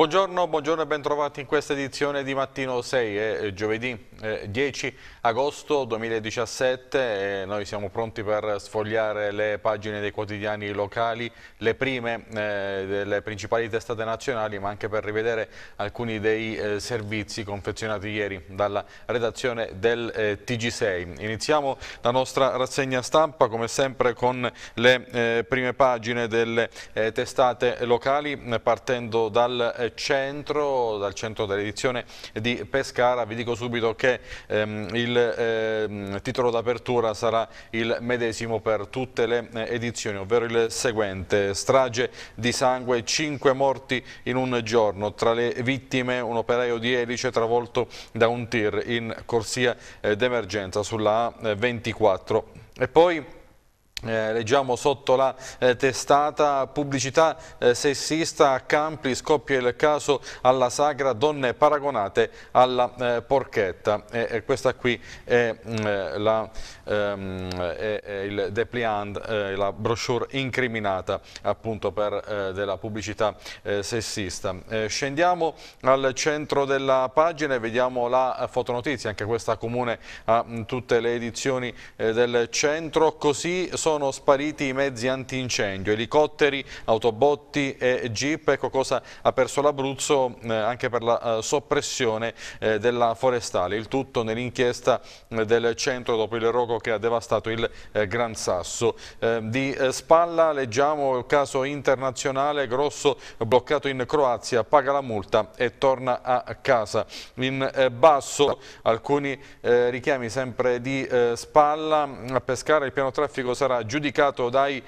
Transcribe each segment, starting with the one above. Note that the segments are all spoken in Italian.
Buongiorno, buongiorno e bentrovati in questa edizione di Mattino 6, eh, giovedì eh, 10 agosto 2017. Eh, noi siamo pronti per sfogliare le pagine dei quotidiani locali, le prime eh, delle principali testate nazionali, ma anche per rivedere alcuni dei eh, servizi confezionati ieri dalla redazione del eh, TG6. Iniziamo la nostra rassegna stampa, come sempre, con le prime pagine delle testate locali, partendo dal centro, dal centro dell'edizione di Pescara. Vi dico subito che ehm, il ehm, titolo d'apertura sarà il medesimo per tutte le eh, edizioni, ovvero il seguente, strage di sangue, 5 morti in un giorno, tra le vittime un operaio di elice travolto da un tir in corsia eh, d'emergenza sulla A24. Eh, e poi eh, leggiamo sotto la eh, testata pubblicità eh, sessista a Campi, scoppia il caso alla sagra donne paragonate alla eh, porchetta. e questa qui è mm, eh, la ehm, è, è il Depliant, eh, la brochure incriminata appunto per eh, della pubblicità eh, sessista. Eh, scendiamo al centro della pagina e vediamo la fotonotizia, anche questa comune a mm, tutte le edizioni eh, del centro. Così sono spariti i mezzi antincendio, elicotteri, autobotti e jeep. Ecco cosa ha perso l'Abruzzo eh, anche per la soppressione della forestale. Il tutto nell'inchiesta del centro dopo il rogo che ha devastato il eh, Gran Sasso. Eh, di eh, spalla leggiamo il caso internazionale, Grosso bloccato in Croazia, paga la multa e torna a casa. In basso alcuni richiami sempre di spalla, a Pescara il piano traffico sarà giudicato dai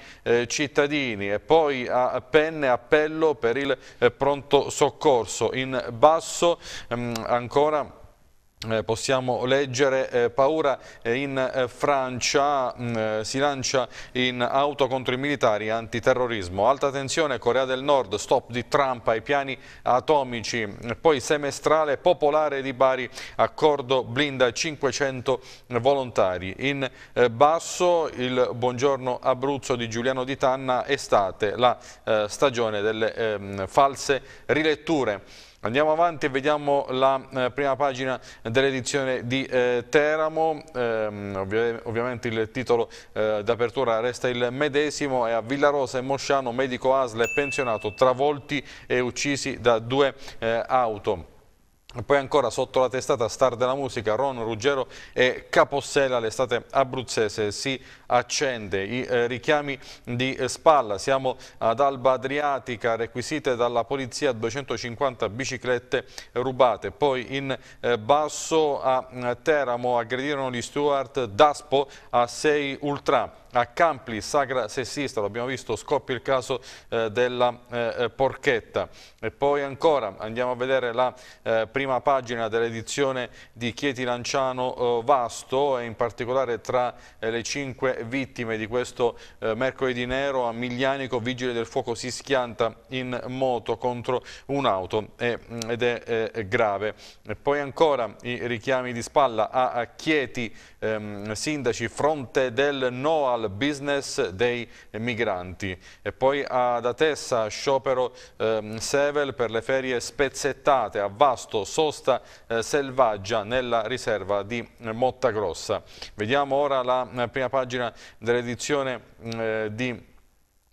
cittadini e poi a Penne appello per il pronto soccorso. In basso ehm, ancora eh, possiamo leggere eh, paura eh, in eh, Francia, mh, mm, eh, si lancia in auto contro i militari, antiterrorismo, alta tensione Corea del Nord, stop di Trump ai piani atomici, poi semestrale popolare di Bari, accordo blinda 500 volontari, in eh, basso il buongiorno Abruzzo di Giuliano Di Tanna, estate, la stagione delle ehm, false riletture. Andiamo avanti e vediamo la eh, prima pagina dell'edizione di eh, Teramo, ehm, ovvi ovviamente il titolo eh, d'apertura resta il medesimo, è a Villarosa e Mosciano, medico ASL e pensionato, travolti e uccisi da due eh, auto. Poi ancora sotto la testata star della musica Ron Ruggero e Capossella l'estate abruzzese si accende, i eh, richiami di eh, spalla, siamo ad Alba Adriatica requisite dalla polizia 250 biciclette rubate, poi in eh, basso a eh, Teramo aggredirono gli Stuart Daspo a 6 ultra a Campli, sagra sessista, l'abbiamo visto, scoppia il caso eh, della eh, eh, porchetta. E poi ancora andiamo a vedere la eh, prima pagina dell'edizione di Chieti Lanciano eh, Vasto e in particolare tra eh, le cinque vittime di questo mercoledì nero a Miglianico, vigile del fuoco si schianta in moto contro un'auto mm, ed è grave. E poi ancora i richiami di spalla a, a Chieti, ehm, sindaci, fronte del no al al business dei migranti. E poi ad Atessa sciopero ehm, Sevel per le ferie spezzettate a vasto sosta eh, selvaggia nella riserva di Motta Grossa. Vediamo ora la eh, prima pagina dell'edizione mm, eh, di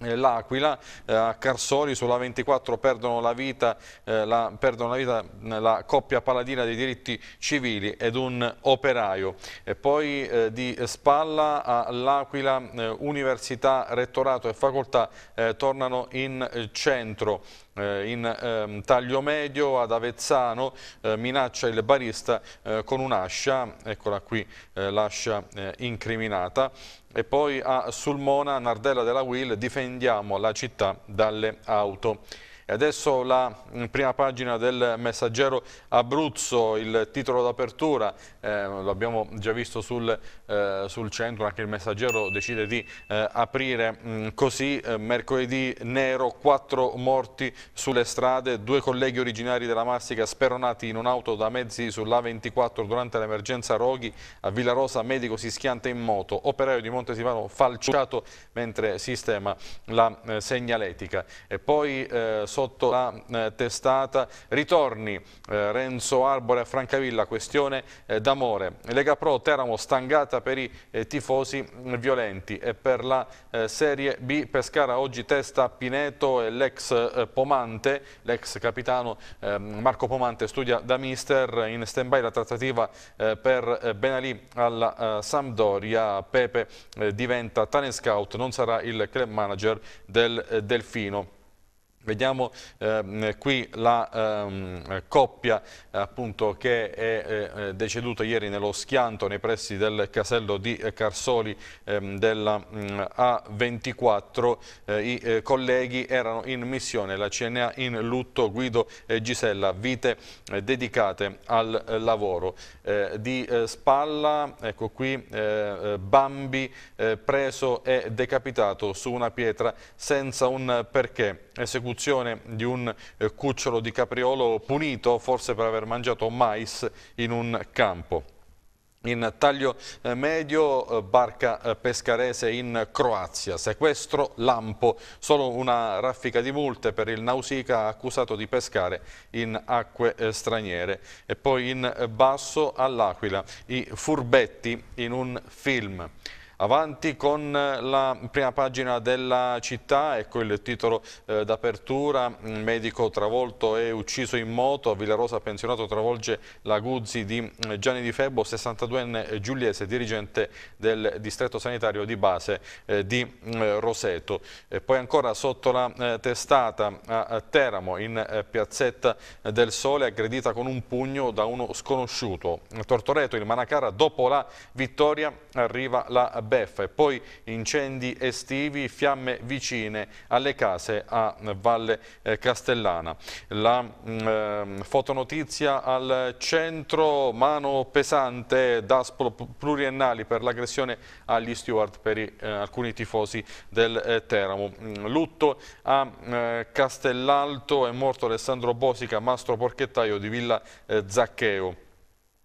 eh, L'Aquila, eh, a Carsoli sulla 24 perdono la, vita, eh, la, perdono la vita, la, coppia paladina dei diritti civili ed un operaio. E poi eh, di spalla all'Aquila eh, Università, Rettorato e Facoltà eh, tornano in centro in ehm, taglio medio ad Avezzano minaccia il barista con un'ascia, eccola qui l'ascia incriminata e poi a Sulmona, Nardella della Will, difendiamo la città dalle auto. E adesso la mm, prima pagina del messaggero Abruzzo, il titolo d'apertura, eh, lo abbiamo già visto sul, eh, sul, centro, anche il messaggero decide di eh, aprire mh, mm, così, eh, mercoledì nero, quattro morti sulle strade, due colleghi originari della Massica speronati in un'auto da mezzi sull'A24 durante l'emergenza Roghi, a Villa Rosa medico si schianta in moto, operaio di Montesivano falciato mentre sistema la eh, segnaletica. E poi eh, sotto la eh, testata ritorni eh, Renzo Arbore a Francavilla, questione eh, d'amore. Lega Pro Teramo stangata per i eh, tifosi mm, violenti e per la eh, Serie B Pescara oggi testa Pineto e l'ex Pomante, l'ex capitano ehm, Marco Pomante studia da mister in stand-by la trattativa per Benalì alla Sampdoria, Pepe diventa Tane Scout, non sarà il club manager del Delfino. Vediamo ehm, qui la ehm, coppia appunto, che è eh, eh deceduta ieri nello schianto nei pressi del casello di eh, Carsoli ehm, della mh, mm, A24. Eh, I eh, colleghi erano in missione, la CNA in lutto, Guido e Gisella, vite eh, dedicate al lavoro. di spalla, ecco qui, Bambi preso e decapitato su una pietra senza un perché, eseguito l'esecuzione di un eh, cucciolo di capriolo punito forse per aver mangiato mais in un campo. In taglio eh, medio, eh, barca eh, pescarese in Croazia, sequestro, lampo, solo una raffica di multe per il Nausica accusato di pescare in acque straniere. E poi in basso all'Aquila, i furbetti in un film. Avanti con la prima pagina della città, ecco il titolo eh, d'apertura, medico travolto e ucciso in moto, a Villarosa pensionato travolge la Guzzi di eh, Gianni Di Febbo, 62enne eh, giuliese, dirigente del distretto sanitario di base eh, di eh, Roseto. E poi ancora sotto la eh, testata a Teramo, in piazzetta del Sole, aggredita con un pugno da uno sconosciuto. Tortoreto, il Manacara, dopo la vittoria arriva la beffa e poi incendi estivi, fiamme vicine alle case a Valle eh, Castellana. La eh, fotonotizia al centro, mano pesante, DASPO pluriennali per l'aggressione agli steward per i, eh, alcuni tifosi del eh, Teramo. Mm, lutto a eh, Castellalto è morto Alessandro Bosica, mastro porchettaio di Villa eh, Zaccheo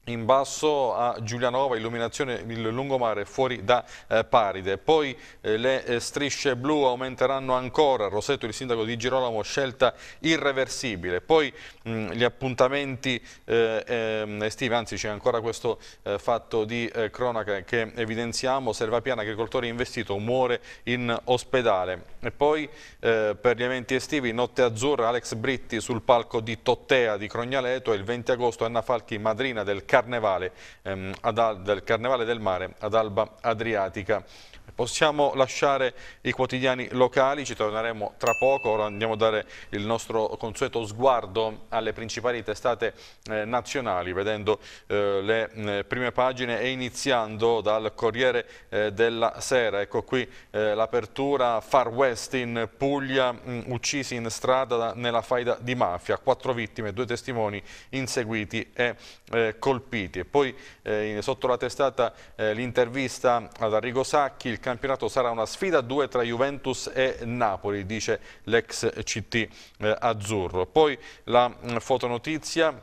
in basso a Giulianova, illuminazione il lungomare fuori da eh, Paride. Poi eh, le eh, strisce blu aumenteranno ancora, Rosetto il sindaco di Girolamo scelta irreversibile. Poi mh, mm, gli appuntamenti eh, ehm, estivi, anzi c'è ancora questo eh, fatto di eh, cronaca che evidenziamo, Servapiana agricoltore investito muore in ospedale. E poi eh, per gli eventi estivi Notte Azzurra Alex Britti sul palco di Tottea di Crognaleto e il 20 agosto Anna Falchi madrina del Carnevale, ehm, ad, del, Carnevale del Mare ad Alba Adriatica. Possiamo lasciare i quotidiani locali, ci torneremo tra poco, ora andiamo a dare il nostro consueto sguardo alle principali testate eh, nazionali, vedendo eh, le eh, prime pagine e iniziando dal Corriere eh, della Sera. Ecco qui eh, l'apertura Far West in Puglia, mh, mm, uccisi in strada da, nella faida di mafia, quattro vittime, due testimoni inseguiti e eh, colpiti. E poi sotto la testata l'intervista ad Arrigo Sacchi, il campionato sarà una sfida a due tra Juventus e Napoli, dice l'ex CT eh, azzurro. Poi la mm, fotonotizia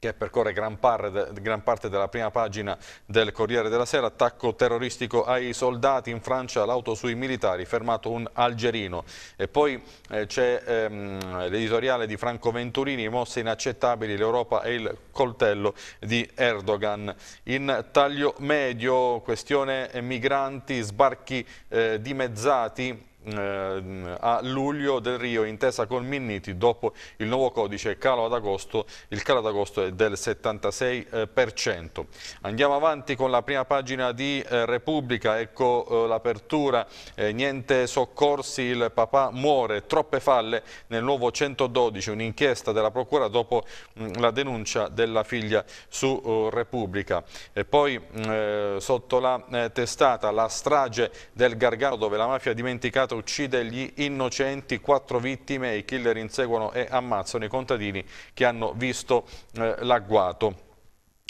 che percorre gran, parte della prima pagina del Corriere della Sera, attacco terroristico ai soldati in Francia, l'auto sui militari, fermato un algerino. E poi eh, c'è ehm, l'editoriale di Franco Venturini, mosse inaccettabili, l'Europa e il coltello di Erdogan. In taglio medio, questione eh, migranti, sbarchi eh, dimezzati, Ehm, a luglio del Rio intesa con Minniti dopo il nuovo codice calo ad agosto il calo ad agosto è del 76% eh, andiamo avanti con la prima pagina di eh, Repubblica ecco eh, l'apertura niente soccorsi il papà muore troppe falle nel nuovo 112 un'inchiesta della procura dopo mm, la denuncia della figlia su Repubblica e poi mm, sotto la testata la strage del Gargano dove la mafia ha dimenticato Basilicata uccide gli innocenti, quattro vittime i killer inseguono e ammazzano i contadini che hanno visto eh, l'agguato.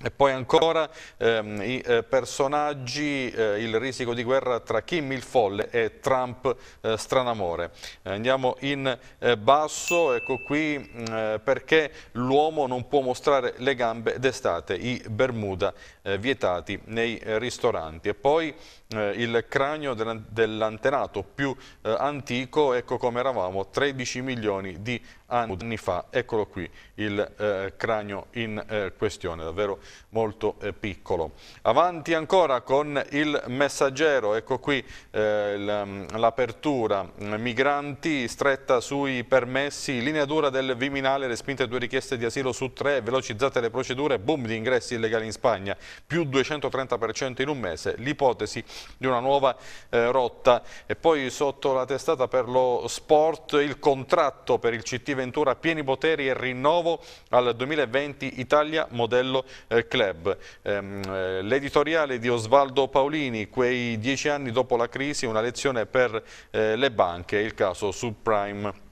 E poi ancora ehm, i eh, personaggi, eh, il risico di guerra tra Kim il folle e Trump eh, stranamore. Andiamo in eh, basso, ecco qui mh, mm, eh, perché l'uomo non può mostrare le gambe d'estate, i Bermuda eh, vietati nei eh, ristoranti. E poi eh, il cranio dell'antenato più antico, ecco come eravamo 13 milioni di anni fa. Eccolo qui il cranio in questione, davvero molto piccolo. Avanti ancora con il messaggero, ecco qui mm, l'apertura, mm, migranti stretta sui permessi, linea dura del Viminale, respinte due richieste di asilo su tre, velocizzate le procedure, boom di ingressi illegali in Spagna più 230% in un mese, l'ipotesi di una nuova eh, rotta. E poi sotto la testata per lo sport il contratto per il CT Ventura pieni poteri e rinnovo al 2020 Italia modello eh, club. Ehm, eh, L'editoriale di Osvaldo Paolini, quei dieci anni dopo la crisi, una lezione per eh, le banche, il caso subprime.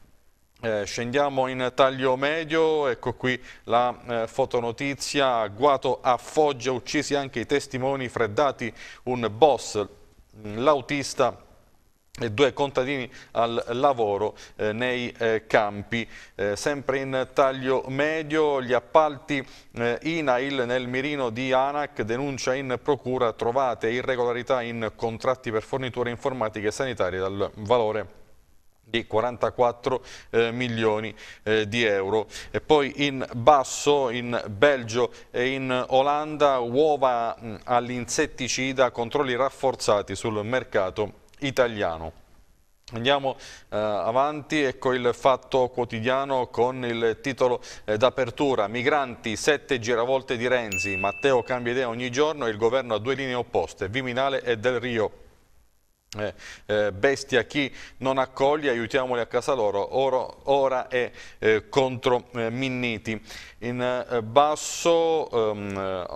Eh, scendiamo in taglio medio, ecco qui la eh, fotonotizia, guato a Foggia, uccisi anche i testimoni freddati, un boss, mm, l'autista e due contadini al lavoro eh, nei eh, campi. Eh, sempre in taglio medio gli appalti eh, INAIL nel mirino di ANAC denuncia in procura trovate irregolarità in contratti per forniture informatiche e sanitarie dal valore di 44 eh, milioni eh, di euro. E poi in basso, in Belgio e in Olanda, uova mm, all'insetticida, controlli rafforzati sul mercato italiano. Andiamo eh, avanti, ecco il fatto quotidiano con il titolo eh, d'apertura. Migranti, sette giravolte di Renzi, Matteo cambia idea ogni giorno e il governo ha due linee opposte, Viminale e Del Rio. Eh, eh, bestia chi non accoglie aiutiamoli a casa loro Oro, ora è eh, contro eh, Minniti in eh, basso um,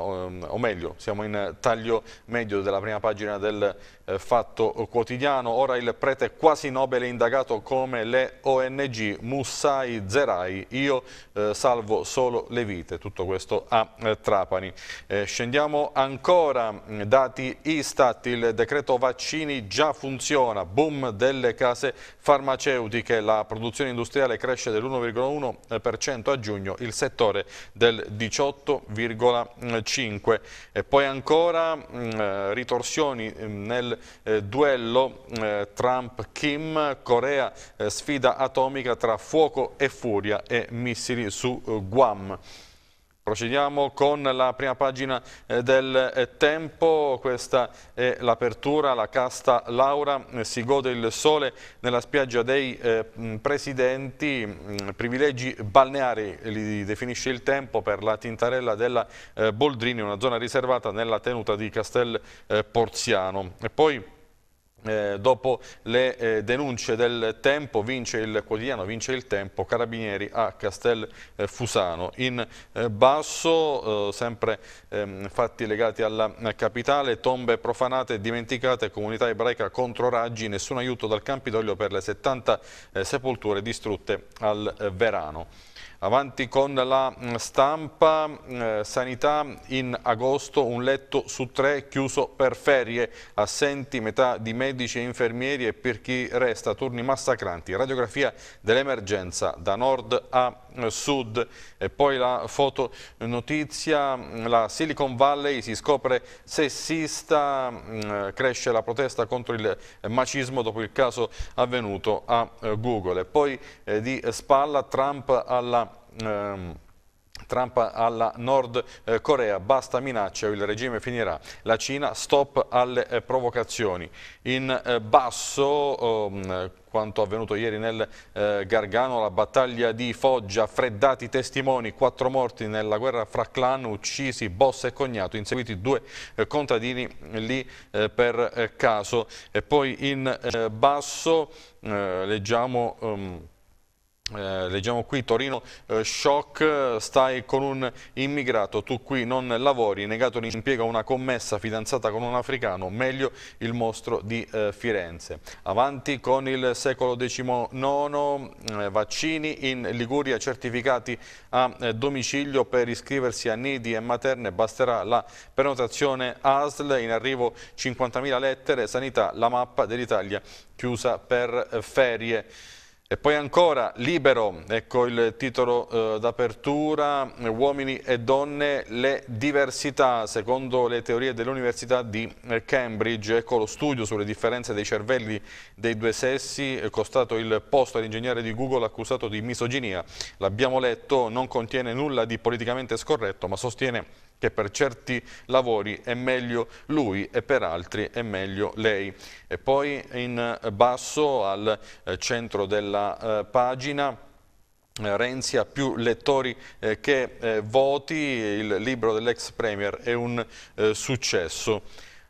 o meglio siamo in taglio medio della prima pagina del eh, fatto quotidiano. Ora il prete quasi nobile indagato come le ONG Mussai Zerai, io eh, salvo solo le vite, tutto questo a eh, Trapani. Eh, scendiamo ancora, mm, dati Istat, il decreto vaccini già funziona, boom delle case farmaceutiche, la produzione industriale cresce dell'1,1% a giugno, il settore del 18,5% e poi ancora mm, eh, ritorsioni mm, nel eh, duello eh, Trump-Kim, Corea eh, sfida atomica tra fuoco e furia e missili su eh, Guam. Procediamo con la prima pagina eh, del eh, tempo, questa è l'apertura, la casta Laura, eh, si gode il sole nella spiaggia dei presidenti, privilegi balneari li definisce il tempo per la tintarella della Boldrini, una zona riservata nella tenuta di Castel Porziano. E poi eh, dopo le eh, denunce del tempo, vince il quotidiano, vince il tempo, Carabinieri a Castel eh, Fusano. In eh, basso, eh, sempre ehm, fatti legati alla eh, capitale, tombe profanate e dimenticate, comunità ebraica contro raggi, nessun aiuto dal Campidoglio per le 70 sepolture distrutte al Verano. Avanti con la mm, stampa, eh, sanità in agosto, un letto su tre chiuso per ferie, assenti metà di medici e infermieri e per chi resta turni massacranti, radiografia dell'emergenza da nord a eh, Sud. E poi la fotonotizia, mm, la Silicon Valley si scopre sessista, mm, eh, cresce la protesta contro il eh, macismo dopo il caso avvenuto a Google. E poi di spalla Trump alla... Ehm, Trump alla Nord eh, Corea, basta minaccia, il regime finirà, la Cina stop alle eh, provocazioni. In eh, basso ehm, quanto avvenuto ieri nel Gargano, la battaglia di Foggia, freddati testimoni, quattro morti nella guerra fra clan, uccisi boss e cognato, inseguiti due contadini lì per caso. E poi in basso leggiamo... Ehm, eh, leggiamo qui Torino eh, shock, stai con un immigrato, tu qui non lavori, negato l'impiego a una commessa fidanzata con un africano, meglio il mostro di eh, Firenze. Avanti con il secolo XIX, eh, vaccini in Liguria certificati a eh, domicilio per iscriversi a nidi e materne, basterà la prenotazione ASL, in arrivo 50.000 lettere, sanità, la mappa dell'Italia chiusa per ferie. E poi ancora Libero, ecco il titolo eh, d'apertura, uomini e donne, le diversità, secondo le teorie dell'Università di eh, Cambridge, ecco lo studio sulle differenze dei cervelli dei due sessi, costato il posto all'ingegnere di Google accusato di misoginia, l'abbiamo letto, non contiene nulla di politicamente scorretto, ma sostiene che per certi lavori è meglio lui e per altri è meglio lei. E poi in basso al eh, centro della eh, pagina eh, Renzi ha più lettori che voti, il libro dell'ex premier è un successo.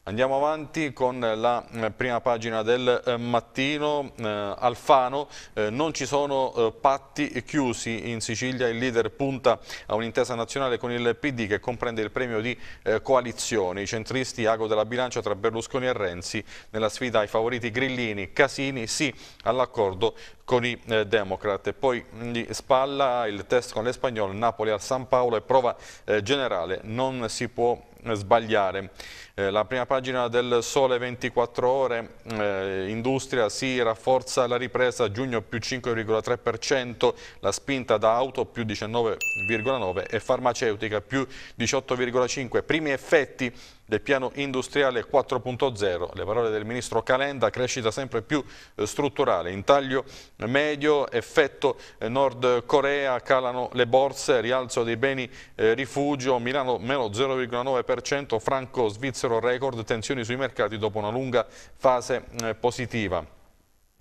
Andiamo avanti con la eh, prima pagina del eh, mattino. Eh, Alfano, non ci sono patti chiusi in Sicilia. Il leader punta a un'intesa nazionale con il PD che comprende il premio di coalizione. I centristi ago della bilancia tra Berlusconi e Renzi nella sfida ai favoriti Grillini, Casini, sì all'accordo con i eh, Democrat. E poi mm, di spalla il test con l'Espagnol, Napoli al San Paolo e prova eh, generale. Non si può eh, sbagliare. Eh, la prima pagina del Sole 24 Ore, eh, Industria si rafforza la ripresa, giugno più 5,3%, la spinta da auto più 19,9% e farmaceutica più 18,5%. Primi effetti del piano industriale 4.0. Le parole del ministro Calenda, crescita sempre più eh, strutturale, in taglio medio, effetto eh, Nord Corea, calano le borse, rialzo dei beni eh, rifugio, Milano meno 0,9%, franco svizzero record, tensioni sui mercati dopo una lunga fase positiva.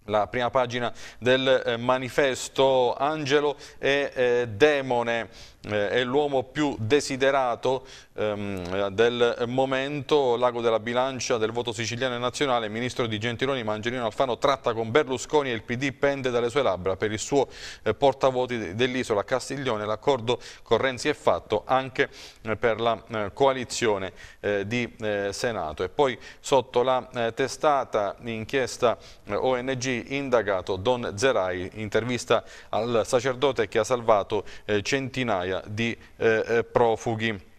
La prima pagina del manifesto Angelo e Demone eh, è l'uomo più desiderato ehm, del momento, l'ago della bilancia del voto siciliano e nazionale, il ministro di Gentiloni Mangelino Alfano tratta con Berlusconi e il PD pende dalle sue labbra per il suo eh, portavoti dell'isola Castiglione, l'accordo con Renzi è fatto anche eh, per la eh, coalizione eh, di eh, Senato. E poi sotto la testata inchiesta ONG indagato Don Zerai, intervista al sacerdote che ha salvato centinaia migliaia di eh, eh, profughi.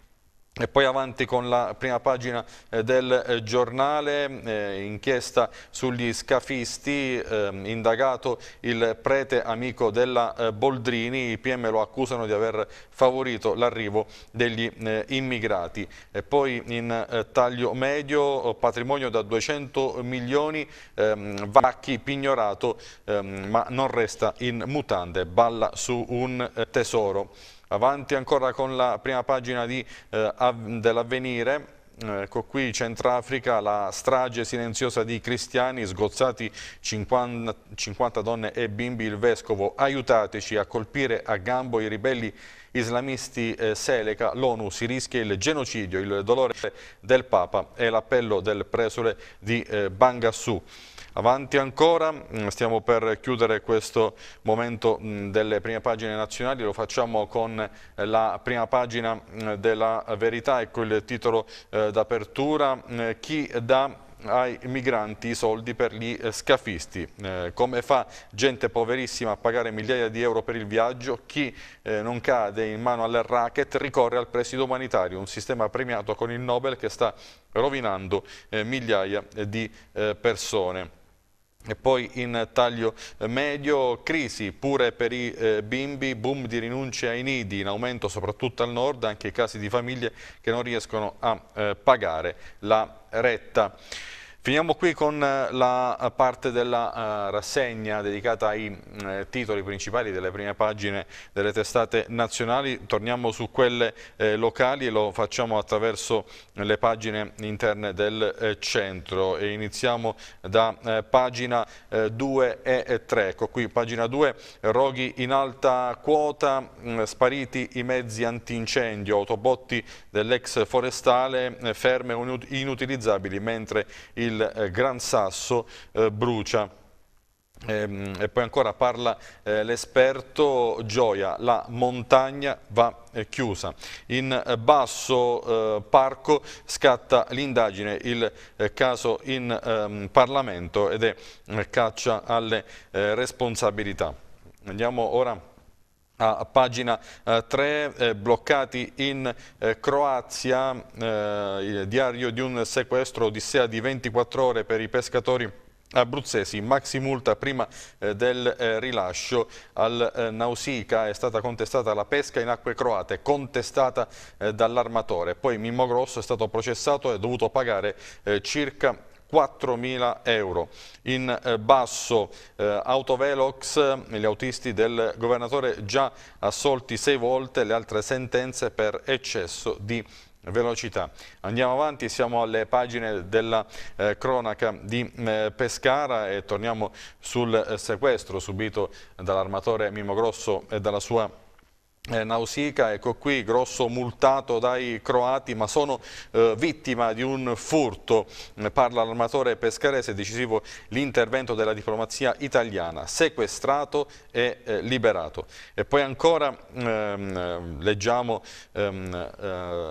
E poi avanti con la prima pagina eh, del eh, giornale, inchiesta sugli scafisti, ehm, indagato il prete amico della Boldrini, i PM lo accusano di aver favorito l'arrivo degli immigrati. E poi in taglio medio, patrimonio da 200 milioni, ehm, Vacchi pignorato ehm, ma non resta in mutande, balla su un tesoro. Avanti ancora con la prima pagina eh, dell'avvenire. Ecco qui Centrafrica, la strage silenziosa di cristiani, sgozzati 50, 50 donne e bimbi, il vescovo aiutateci a colpire a gambo i ribelli islamisti eh, Seleca, l'ONU si rischia il genocidio, il dolore del Papa e l'appello del presole di eh, Bangassù. Avanti ancora, mm, stiamo per chiudere questo momento mm, delle prime pagine nazionali, lo facciamo con eh, la prima pagina mm, della verità, ecco il titolo eh, d'apertura, chi dà ai migranti i soldi per gli eh, scafisti. Eh, come fa gente poverissima a pagare migliaia di euro per il viaggio? Chi eh, non cade in mano al racket ricorre al presidio umanitario, un sistema premiato con il Nobel che sta rovinando eh, migliaia di persone. E poi in taglio eh, medio, crisi pure per i eh, bimbi, boom di rinunce ai nidi, in aumento soprattutto al nord, anche i casi di famiglie che non riescono a eh, pagare la retta. Finiamo qui con eh, la eh, parte della eh, rassegna dedicata ai mm, titoli principali delle prime pagine delle testate nazionali, torniamo su quelle locali e lo facciamo attraverso le pagine interne del centro e iniziamo da pagina 2 e 3. Ecco qui pagina 2, roghi in alta quota, mm, spariti i mezzi antincendio, autobotti dell'ex forestale, ferme inutilizzabili mentre il il eh, Gran Sasso eh, brucia. Ehm, e poi ancora parla eh, l'esperto Gioia, la montagna va chiusa. In basso eh, parco scatta l'indagine, il eh, caso in eh, Parlamento ed è caccia alle responsabilità. Andiamo ora a pagina 3, eh, eh, bloccati in eh, Croazia, eh, il diario di un sequestro, odissea di 24 ore per i pescatori abruzzesi, maxi multa prima eh, del eh, rilascio al eh, Nausica, è stata contestata la pesca in acque croate, contestata eh, dall'armatore, poi Mimmo Grosso è stato processato e ha dovuto pagare eh, circa 4.000 euro. In eh, basso eh, Autovelox, gli autisti del governatore già assolti sei volte, le altre sentenze per eccesso di velocità. Andiamo avanti, siamo alle pagine della eh, cronaca di eh, Pescara e torniamo sul eh, sequestro subito dall'armatore Mimo Grosso e dalla sua eh, Nausica, ecco qui, grosso multato dai croati, ma sono eh, vittima di un furto, ne mm, parla l'armatore pescarese, decisivo l'intervento della diplomazia italiana, sequestrato e eh, liberato. E poi ancora ehm, leggiamo ehm,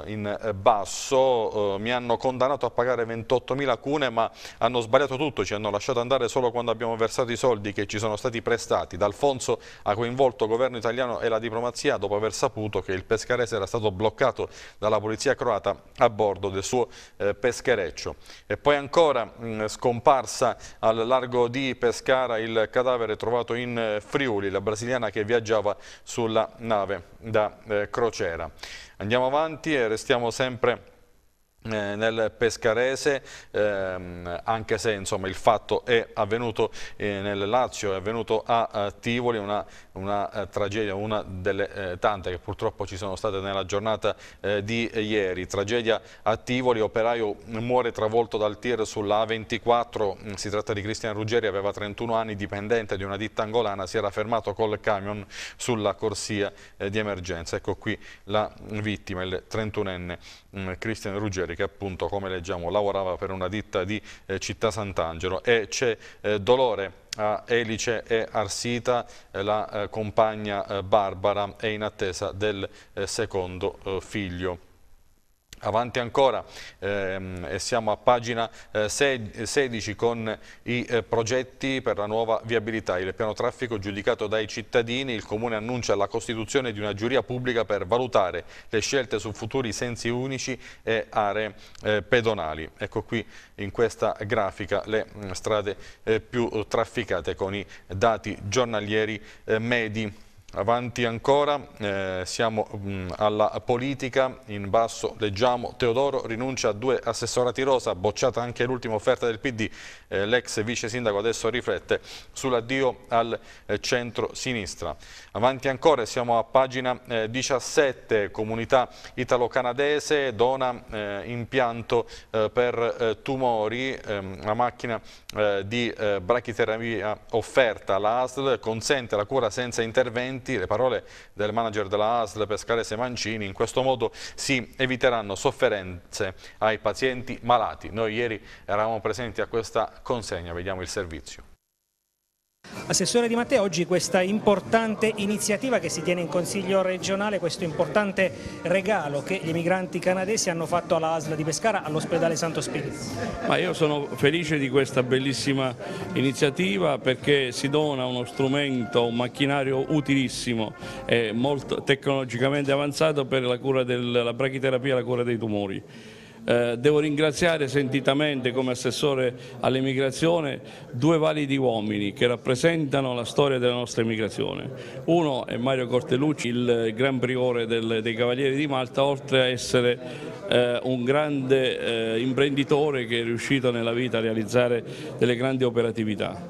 eh, in basso, eh, mi hanno condannato a pagare 28.000 cune, ma hanno sbagliato tutto, ci hanno lasciato andare solo quando abbiamo versato i soldi che ci sono stati prestati. D'Alfonso ha coinvolto il governo italiano e la diplomazia dopo aver saputo che il pescarese era stato bloccato dalla polizia croata a bordo del suo eh, peschereccio. E poi ancora mh, mm, scomparsa al largo di Pescara il cadavere trovato in eh, Friuli, la brasiliana che viaggiava sulla nave da eh, crociera. Andiamo avanti e restiamo sempre eh, nel Pescarese, ehm, anche se insomma, il fatto è avvenuto eh, nel Lazio, è avvenuto a, a Tivoli, una, una eh, tragedia, una delle eh, tante che purtroppo ci sono state nella giornata eh, di ieri. Tragedia a Tivoli, operaio muore travolto dal tir sulla A24, mm, si tratta di Cristian Ruggeri, aveva 31 anni, dipendente di una ditta angolana, si era fermato col camion sulla corsia di emergenza. Ecco qui la mm, vittima, il 31enne mm, Cristian Ruggeri Guerrieri che appunto come leggiamo lavorava per una ditta di eh, Città Sant'Angelo e c'è eh, dolore a Elice e Arsita, eh, la eh, compagna eh, Barbara è in attesa del secondo figlio. Avanti ancora ehm, siamo a pagina eh, 16 con i eh, progetti per la nuova viabilità. Il piano traffico giudicato dai cittadini, il Comune annuncia la costituzione di una giuria pubblica per valutare le scelte su futuri sensi unici e aree eh, pedonali. Ecco qui in questa grafica le mh, mm, strade eh, più trafficate con i dati giornalieri eh, medi. Avanti ancora, eh, siamo mh, mm, alla politica, in basso leggiamo Teodoro rinuncia a due assessorati rosa, bocciata anche l'ultima offerta del PD, eh, l'ex vice sindaco adesso riflette sull'addio al eh, centro-sinistra. Avanti ancora, siamo a pagina 17, eh, comunità italo-canadese, dona eh, impianto eh, per tumori, ehm, la macchina di brachiterapia offerta, la ASL consente la cura senza interventi commenti, le parole del manager della ASL Pescarese Mancini, in questo modo si eviteranno sofferenze ai pazienti malati. Noi ieri eravamo presenti a questa consegna, vediamo il servizio. Assessore Di Matteo, oggi questa importante iniziativa che si tiene in Consiglio regionale, questo importante regalo che gli emigranti canadesi hanno fatto alla ASL di Pescara, all'ospedale Santo Spirito. Ma io sono felice di questa bellissima iniziativa perché si dona uno strumento, un macchinario utilissimo e molto tecnologicamente avanzato per la cura della brachiterapia e la cura dei tumori. Eh, devo ringraziare sentitamente come assessore all'immigrazione due validi uomini che rappresentano la storia della nostra immigrazione. Uno è Mario Cortelucci, il gran priore del, dei Cavalieri di Malta, oltre a essere eh, un grande eh, imprenditore che è riuscito nella vita a realizzare delle grandi operatività.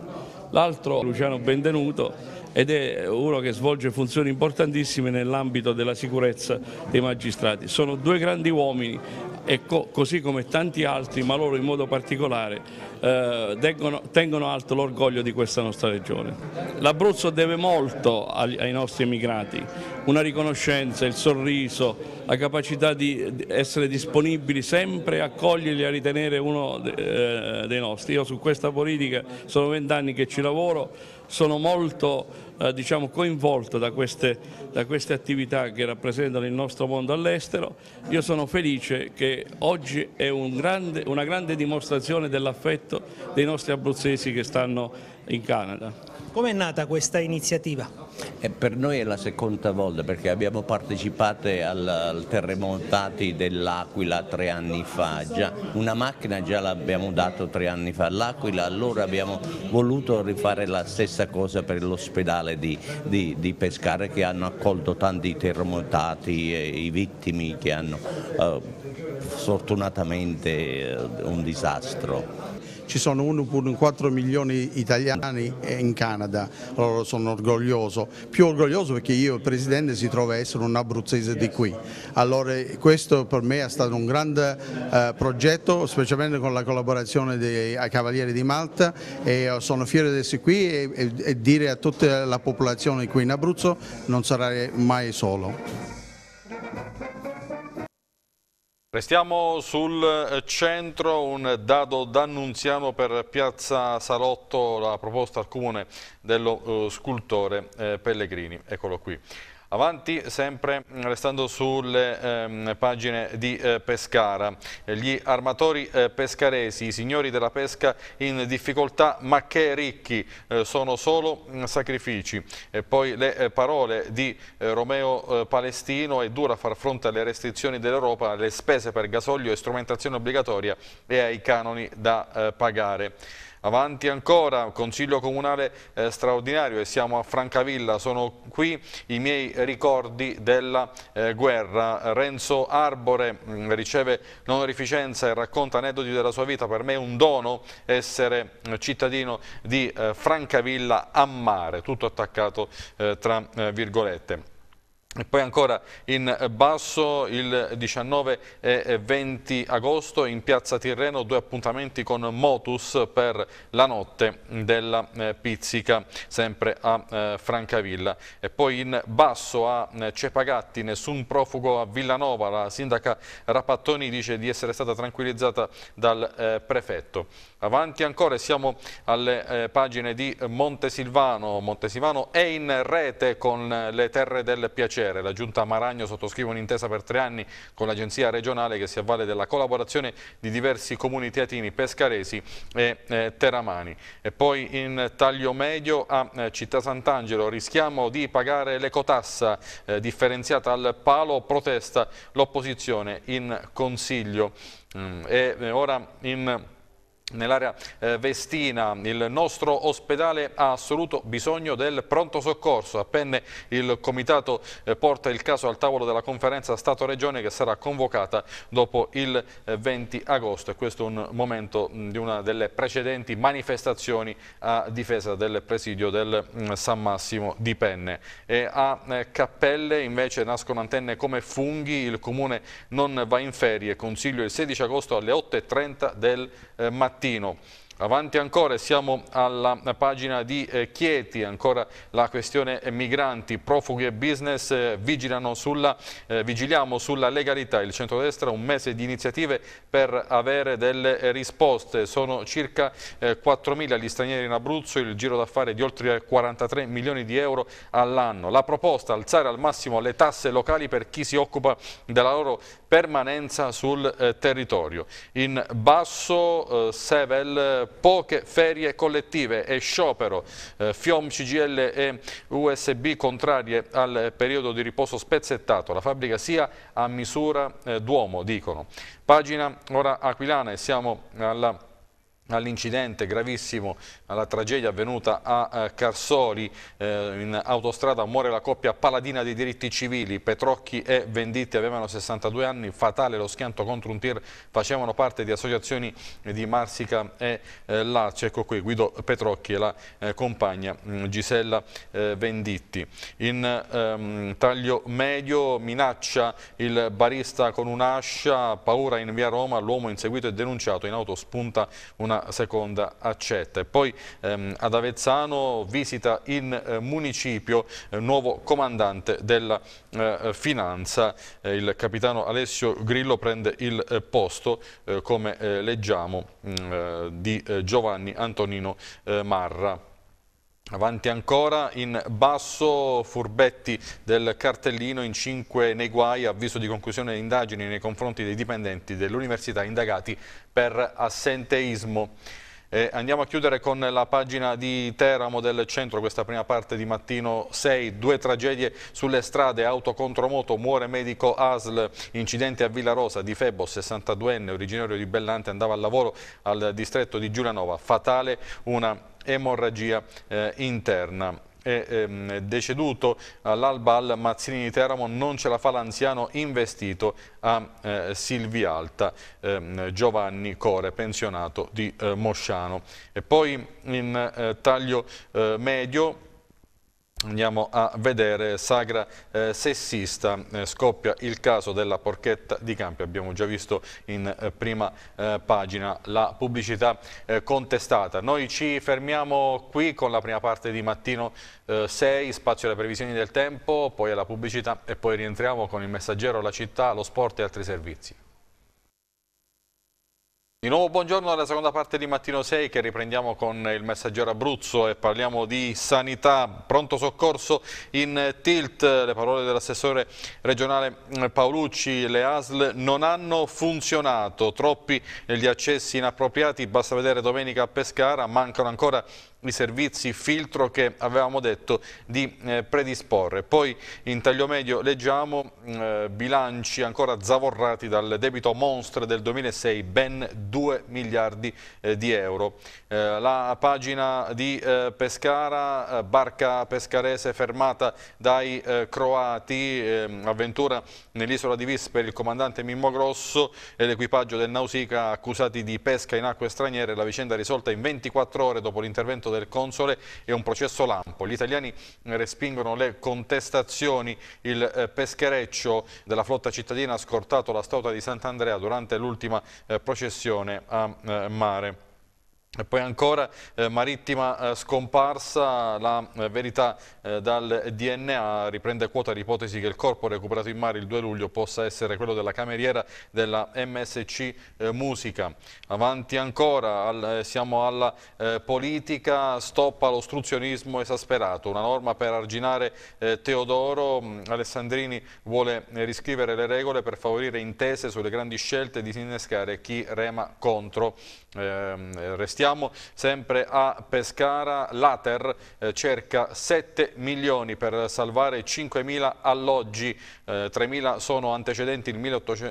L'altro Luciano Benvenuto ed è uno che svolge funzioni importantissime nell'ambito della sicurezza dei magistrati. Sono due grandi uomini co così come tanti altri, ma loro in modo particolare eh, tengono, tengono, alto l'orgoglio di questa nostra regione. L'Abruzzo deve molto agli, ai nostri emigrati, una riconoscenza, il sorriso, la capacità di, essere disponibili sempre a coglierli e a ritenere uno eh, dei nostri. Io su questa politica sono vent'anni che ci lavoro, sono molto eh, diciamo, coinvolto da queste, da queste attività che rappresentano il nostro mondo all'estero. Io sono felice che oggi è un grande, una grande dimostrazione dell'affetto dei nostri abruzzesi che stanno in Canada. Come è nata questa iniziativa? E eh, per noi è la seconda volta perché abbiamo partecipato al, al terremotati dell'Aquila tre anni fa, già, una macchina già l'abbiamo dato tre anni fa all'Aquila, allora abbiamo voluto rifare la stessa cosa per l'ospedale di, di, di Pescara che hanno accolto tanti terremotati e i vittimi che hanno eh, fortunatamente eh, un disastro ci sono 1,4 milioni di italiani in Canada, allora sono orgoglioso, più orgoglioso perché io il Presidente si trova a essere un abruzzese di qui, allora questo per me è stato un grande eh, progetto, specialmente con la collaborazione dei Cavalieri di Malta e sono fiero di essere qui e, e, e dire a tutta la popolazione qui in Abruzzo non sarai mai solo. Restiamo sul eh, centro, un dado d'annunziano per Piazza Salotto, la proposta al comune dello eh, scultore eh, Pellegrini. Eccolo qui. Avanti sempre restando sulle ehm, pagine di eh, Pescara, gli armatori eh, pescaresi, i signori della pesca in difficoltà ma che ricchi, eh, sono solo mh, mm, sacrifici. E poi le eh, parole di eh, Romeo eh, Palestino, è dura far fronte alle restrizioni dell'Europa, alle spese per gasolio e strumentazione obbligatoria e ai canoni da pagare. Avanti ancora, Consiglio Comunale eh, straordinario e siamo a Francavilla, sono qui i miei ricordi della eh, guerra. Renzo Arbore mh, mm, riceve l'onorificenza e racconta aneddoti della sua vita, per me è un dono essere mh, eh, cittadino di eh, Francavilla a mare, tutto attaccato eh, tra eh, virgolette. E poi ancora in basso il 19 e 20 agosto in piazza Tirreno due appuntamenti con Motus per la notte della eh, Pizzica sempre a eh, Francavilla. E poi in basso a eh, Cepagatti nessun profugo a Villanova, la sindaca Rapattoni dice di essere stata tranquillizzata dal prefetto. Avanti ancora siamo alle pagine di Montesilvano, Montesilvano è in rete con le terre del piacere piacere. La Giunta Maragno sottoscrive un'intesa per tre anni con l'Agenzia regionale che si avvale della collaborazione di diversi comuni teatini, pescaresi e eh, teramani. E poi in taglio medio a eh, Città Sant'Angelo rischiamo di pagare l'ecotassa eh, differenziata al palo, protesta l'opposizione in Consiglio. Mm, e eh, ora in Nell'area eh, Vestina il nostro ospedale ha assoluto bisogno del pronto soccorso. Appenne il comitato eh, porta il caso al tavolo della conferenza Stato-Regione che sarà convocata dopo il 20 eh, agosto. E questo è un momento di una delle precedenti manifestazioni a difesa del presidio del San Massimo di Penne. E a Cappelle invece nascono antenne come funghi. Il comune non va in ferie. Consiglio il 16 agosto alle 8.30 del mattino mattino. Avanti ancora, siamo alla pagina di eh, Chieti, ancora la questione eh, migranti, profughi e business, eh, sulla, eh, vigiliamo sulla legalità. Il centrodestra un mese di iniziative per avere delle risposte. Sono circa eh, 4.000 gli stranieri in Abruzzo, il giro d'affari di oltre 43 milioni di euro all'anno. La proposta, alzare al massimo le tasse locali per chi si occupa della loro permanenza sul eh, territorio. In basso eh, Sevel poche ferie collettive e sciopero, eh, FIOM, CGL e USB contrarie al periodo di riposo spezzettato, la fabbrica sia a misura eh, d'uomo, dicono. Pagina ora aquilana e siamo alla all'incidente gravissimo, alla tragedia avvenuta a eh, Carsoli, eh, in autostrada muore la coppia paladina dei diritti civili, Petrocchi e Venditti avevano 62 anni, fatale lo schianto contro un tir, facevano parte di associazioni di Marsica e eh, Lazio, ecco qui Guido Petrocchi e la compagna mm, Gisella Venditti. In ehm, taglio medio minaccia il barista con un'ascia, paura in via Roma, l'uomo inseguito e denunciato, in auto spunta una seconda accetta. E poi ehm, ad Avezzano visita in eh, municipio eh, nuovo comandante della eh, finanza, eh, il capitano Alessio Grillo prende il eh, posto, eh, come leggiamo, mh, mm, di Giovanni Antonino Marra. Avanti ancora in basso Furbetti del cartellino in 5 nei guai, avviso di conclusione delle indagini nei confronti dei dipendenti dell'università indagati per assenteismo. Eh, andiamo a chiudere con la pagina di Teramo del centro, questa prima parte di mattino 6, due tragedie sulle strade, auto contro moto, muore medico ASL, incidente a Villa Rosa di Febo, 62enne, originario di Bellante, andava al lavoro al distretto di Giulianova, fatale una emorragia eh, interna è ehm, deceduto all'alba al Mazzini di Teramo, non ce la fa l'anziano investito a eh, Alta, ehm, Giovanni Core, pensionato di eh, Mosciano. E poi in eh, taglio eh, medio Andiamo a vedere sagra eh, sessista, eh, scoppia il caso della porchetta di Campi, abbiamo già visto in eh, prima eh, pagina la pubblicità eh, contestata. Noi ci fermiamo qui con la prima parte di mattino 6, eh, spazio alle previsioni del tempo, poi alla pubblicità e poi rientriamo con il messaggero, la città, lo sport e altri servizi. Di nuovo buongiorno alla seconda parte di Mattino 6 che riprendiamo con il messaggero Abruzzo e parliamo di sanità, pronto soccorso in tilt, le parole dell'assessore regionale eh, Paolucci, le ASL non hanno funzionato, troppi gli accessi inappropriati, basta vedere domenica a Pescara, mancano ancora i servizi filtro che avevamo detto di eh, predisporre. Poi in taglio medio leggiamo mm, eh, bilanci ancora zavorrati dal debito monstre del 2006, ben 2 miliardi eh, di euro. Eh, la pagina di eh, Pescara, eh, barca pescarese fermata dai croati, ehm, avventura nell'isola di Vis per il comandante Mimmo Grosso e l'equipaggio del Nausica accusati di pesca in acque straniere, la vicenda risolta in 24 ore dopo l'intervento del Console è un processo lampo. Gli italiani respingono le contestazioni. Il eh, peschereccio della flotta cittadina ha scortato la statua di Sant'Andrea durante l'ultima eh, processione a eh, mare. E poi ancora eh, marittima eh, scomparsa, la eh, verità eh, dal DNA riprende quota l'ipotesi che il corpo recuperato in mare il 2 luglio possa essere quello della cameriera della MSC eh, Musica. Avanti ancora, al, eh, siamo alla politica, stoppa l'ostruzionismo esasperato, una norma per arginare Teodoro, mm, Alessandrini vuole riscrivere le regole per favorire intese sulle grandi scelte e disinnescare chi rema contro. Ehm, eh, restiamo sempre a Pescara, l'Ater eh, cerca 7 milioni per salvare 5 mila alloggi, 3 eh, mila sono antecedenti il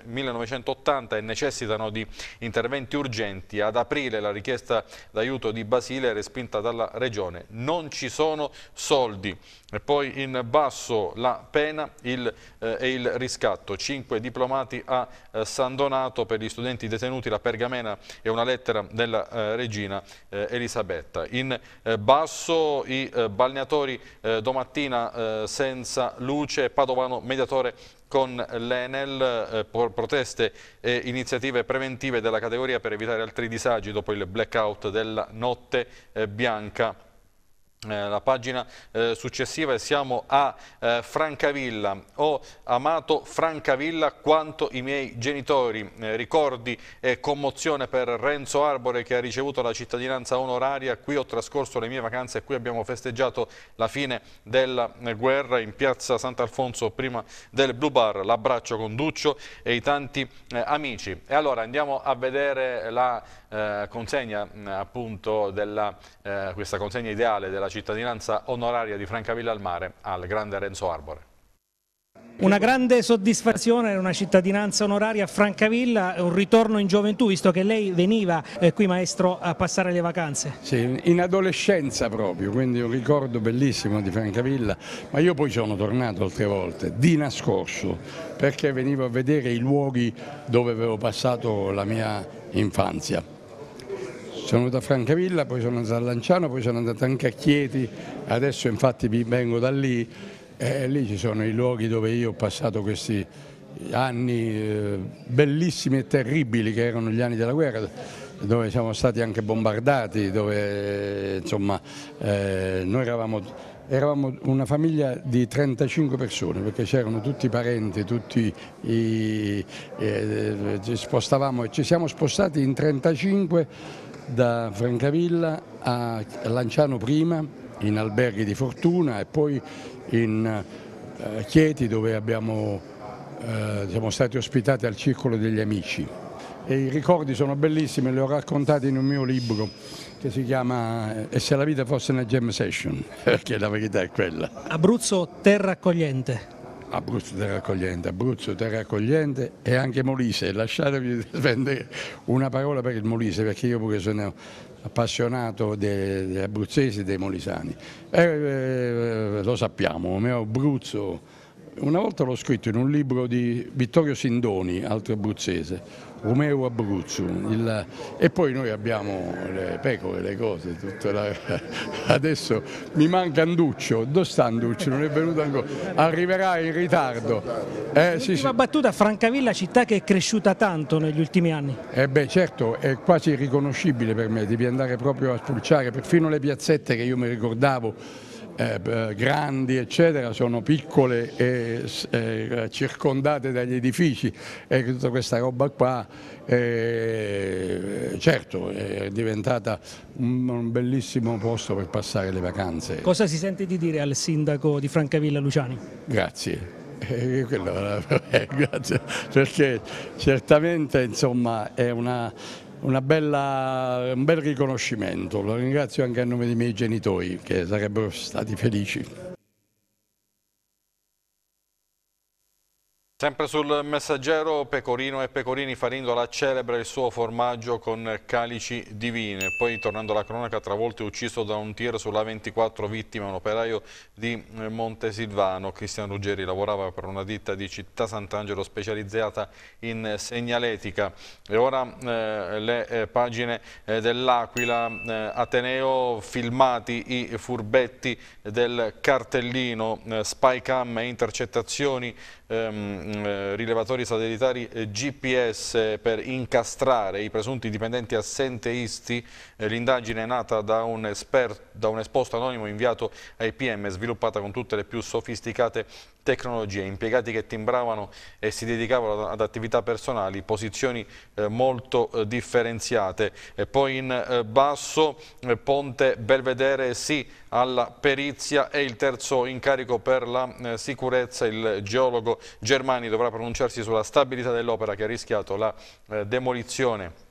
1980 e necessitano di interventi urgenti. Ad aprile la richiesta d'aiuto di Basile è respinta dalla Regione, non ci sono soldi. E poi in basso la pena il, e il riscatto, 5 diplomati a San Donato per gli studenti detenuti, la pergamena e una lettera lettera della eh, regina eh, Elisabetta. In eh, basso i eh, balneatori eh, domattina eh, senza luce, Padovano mediatore con l'Enel, proteste e iniziative preventive della categoria per evitare altri disagi dopo il blackout della notte bianca eh, la pagina eh, successiva e siamo a eh, Francavilla. Ho oh, amato Francavilla quanto i miei genitori. Eh, ricordi e commozione per Renzo Arbore che ha ricevuto la cittadinanza onoraria. Qui ho trascorso le mie vacanze e qui abbiamo festeggiato la fine della eh, guerra in piazza Sant'Alfonso prima del Blue Bar. L'abbraccio con Duccio e i tanti eh, amici. E allora andiamo a vedere la consegna mm, appunto della, questa consegna ideale della cittadinanza onoraria di Francavilla al Mare al grande Renzo Arbore. Una grande soddisfazione, una cittadinanza onoraria a Francavilla, un ritorno in gioventù, visto che lei veniva eh, qui maestro a passare le vacanze. Sì, in adolescenza proprio, quindi un ricordo bellissimo di Francavilla, ma io poi sono tornato altre volte, di nascosto, perché venivo a vedere i luoghi dove avevo passato la mia infanzia sono venuto a Francavilla, poi sono andato a Lanciano, poi sono andato anche a Chieti, adesso infatti vengo da lì e lì ci sono i luoghi dove io ho passato questi anni eh, bellissimi e terribili che erano gli anni della guerra dove siamo stati anche bombardati, dove insomma eh, noi eravamo, eravamo, una famiglia di 35 persone perché c'erano tutti i parenti, tutti i, eh, ci spostavamo e ci siamo spostati in 35 da Francavilla a Lanciano prima in alberghi di fortuna e poi in eh, Chieti dove abbiamo, eh, siamo stati ospitati al Circolo degli Amici. E I ricordi sono bellissimi, li ho raccontati in un mio libro che si chiama eh, E se la vita fosse una jam session, perché la verità è quella. Abruzzo, terra accogliente. Abruzzo Terra Accogliente, Abruzzo Terra Accogliente e anche Molise. Lasciatevi spendere una parola per il Molise perché io pure sono appassionato degli abruzzesi e dei molisani. Eh, eh, eh lo sappiamo, Abruzzo, una volta l'ho scritto in un libro di Vittorio Sindoni, altro abruzzese, Romeo Abruzzo. Il... e poi noi abbiamo le pecore, le cose, la... adesso mi manca Anduccio, dove sta Anduccio? Non è venuto ancora, arriverà in ritardo. Eh, sì, sì. battuta, Francavilla, città che è cresciuta tanto negli ultimi anni. Eh beh certo, è quasi irriconoscibile per me, devi andare proprio a spulciare, perfino le piazzette che io mi ricordavo eh, grandi eccetera sono piccole e eh, circondate dagli edifici e tutta questa roba qua eh, certo è diventata un, un, bellissimo posto per passare le vacanze. Cosa si sente di dire al sindaco di Francavilla Luciani? Grazie. Eh, quello, eh, grazie, perché certamente insomma, è una, bella, un bel riconoscimento, lo ringrazio anche a nome dei miei genitori che sarebbero stati felici. Sempre sul messaggero Pecorino e Pecorini Farindola celebra il suo formaggio con calici divine. Poi tornando alla cronaca, travolto e ucciso da un tir sulla 24 vittima, un operaio di eh, Montesilvano. Cristian Ruggeri lavorava per una ditta di città Sant'Angelo specializzata in segnaletica. E ora eh, le eh, pagine eh, dell'Aquila, eh, Ateneo, filmati i furbetti del cartellino, eh, spy cam e intercettazioni ehm, eh, rilevatori satellitari eh, GPS per incastrare i presunti dipendenti assenteisti. Eh, l'indagine è nata da un, esperto, da un esposto anonimo inviato ai PM, sviluppata con tutte le più sofisticate tecnologie, impiegati che timbravano e si dedicavano ad attività personali, posizioni eh, molto eh, differenziate. E poi in eh, basso Ponte Belvedere sì alla perizia e il terzo incarico per la eh, sicurezza, il geologo Germani dovrà pronunciarsi sulla stabilità dell'opera che ha rischiato la eh, demolizione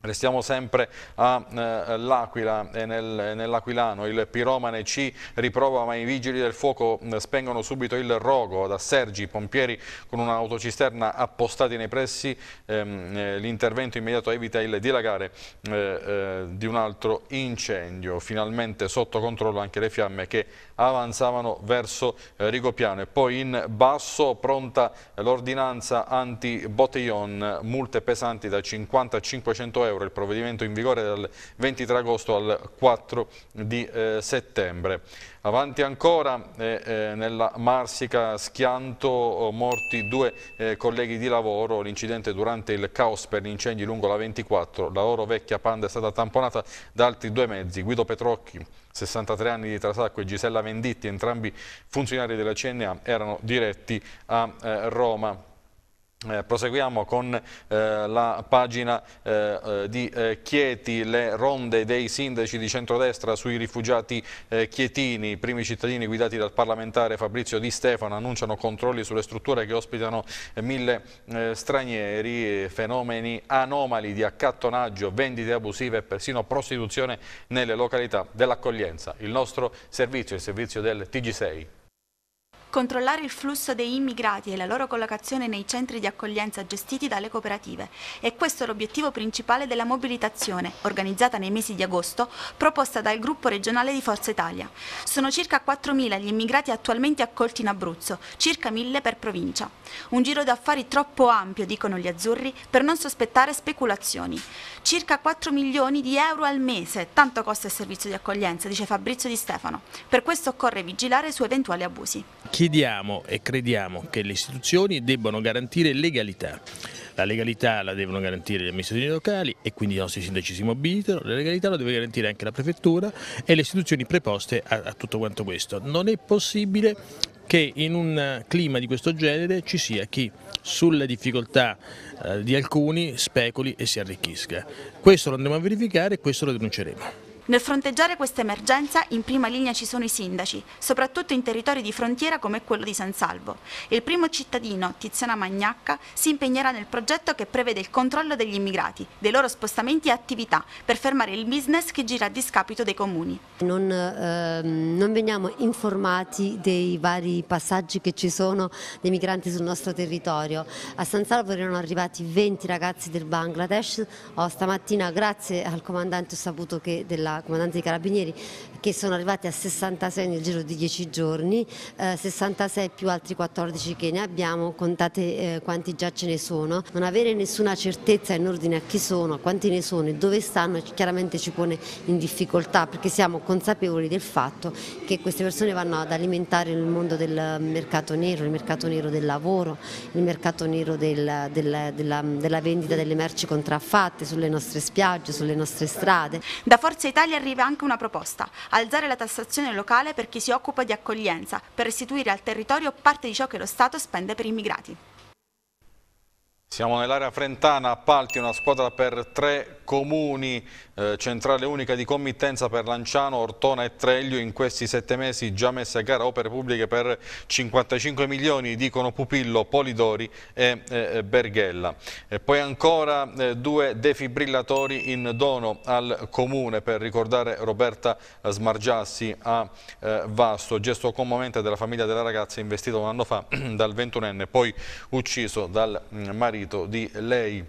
Restiamo sempre all'Aquila eh, e nell'Aquilano, il piromane ci riprova ma i vigili del fuoco mm, spengono subito il rogo da Sergi, i pompieri con un'autocisterna appostati nei pressi, ehm, eh, l'intervento immediato evita il dilagare eh, di un altro incendio, finalmente sotto controllo anche le fiamme che avanzavano verso eh, Rigopiano e poi in basso pronta l'ordinanza anti-Botellon, multe pesanti da 50 a 500 euro, il provvedimento in vigore dal 23 agosto al 4 di eh, settembre. Avanti ancora eh, eh, nella Marsica Schianto, oh, morti due eh, colleghi di lavoro, l'incidente durante il caos per gli incendi lungo la 24, la loro vecchia Panda è stata tamponata da altri due mezzi, Guido Petrocchi, 63 anni di Trasacco e Gisella Venditti, entrambi funzionari della CNA, erano diretti a eh, Roma. Eh, proseguiamo con eh, la pagina eh, eh di eh, Chieti, le ronde dei sindaci di centrodestra sui rifugiati eh, chietini. I primi cittadini guidati dal parlamentare Fabrizio Di Stefano annunciano controlli sulle strutture che ospitano mille stranieri, fenomeni anomali di accattonaggio, vendite abusive e persino prostituzione nelle località dell'accoglienza. Il nostro servizio, il servizio del TG6 controllare il flusso dei immigrati e la loro collocazione nei centri di accoglienza gestiti dalle cooperative. E questo è l'obiettivo principale della mobilitazione, organizzata nei mesi di agosto, proposta dal gruppo regionale di Forza Italia. Sono circa 4.000 gli immigrati attualmente accolti in Abruzzo, circa 1.000 per provincia. Un giro d'affari troppo ampio, dicono gli azzurri, per non sospettare speculazioni circa 4 milioni di euro al mese, tanto costa il servizio di accoglienza, dice Fabrizio Di Stefano. Per questo occorre vigilare su eventuali abusi. Chiediamo e crediamo che le istituzioni debbano garantire legalità la legalità la devono garantire gli amministratori locali e quindi i nostri sindaci si mobilitano, la legalità la deve garantire anche la prefettura e le istituzioni preposte a, a tutto quanto questo. Non è possibile che in un eh, clima di questo genere ci sia chi sulle difficoltà eh, di alcuni speculi e si arricchisca. Questo lo andremo a verificare e questo lo denunceremo. Nel fronteggiare questa emergenza in prima linea ci sono i sindaci, soprattutto in territori di frontiera come quello di San Salvo. Il primo cittadino, Tiziana Magnacca, si impegnerà nel progetto che prevede il controllo degli immigrati, dei loro spostamenti e attività per fermare il business che gira a discapito dei comuni. Non, ehm, non veniamo informati dei vari passaggi che ci sono dei migranti sul nostro territorio. A San Salvo erano arrivati 20 ragazzi del Bangladesh, oh, stamattina grazie al comandante ho saputo che della comandanti dei carabinieri che sono arrivati a 66 nel giro di 10 giorni, eh, 66 più altri 14 che ne abbiamo, contate eh, quanti già ce ne sono. Non avere nessuna certezza in ordine a chi sono, a quanti ne sono e dove stanno chiaramente ci pone in difficoltà perché siamo consapevoli del fatto che queste persone vanno ad alimentare il mondo del mercato nero, il mercato nero del lavoro, il mercato nero del, del, della, della vendita delle merci contraffatte sulle nostre spiagge, sulle nostre strade. Da Forza Italia Italia arriva anche una proposta, alzare la tassazione locale per chi si occupa di accoglienza, per restituire al territorio parte di ciò che lo Stato spende per immigrati. Siamo nell'area frentana, appalti una squadra per tre comuni, eh, centrale unica di committenza per Lanciano, Ortona e Treglio, in questi sette mesi già messe a gara opere pubbliche per 55 milioni, dicono Pupillo, Polidori e eh, eh, Berghella. E poi ancora eh, due defibrillatori in dono al comune per ricordare Roberta Smargiassi a eh, Vasto, gesto commovente della famiglia della ragazza investita un anno fa dal 21enne, poi ucciso dal mm, marito marito di lei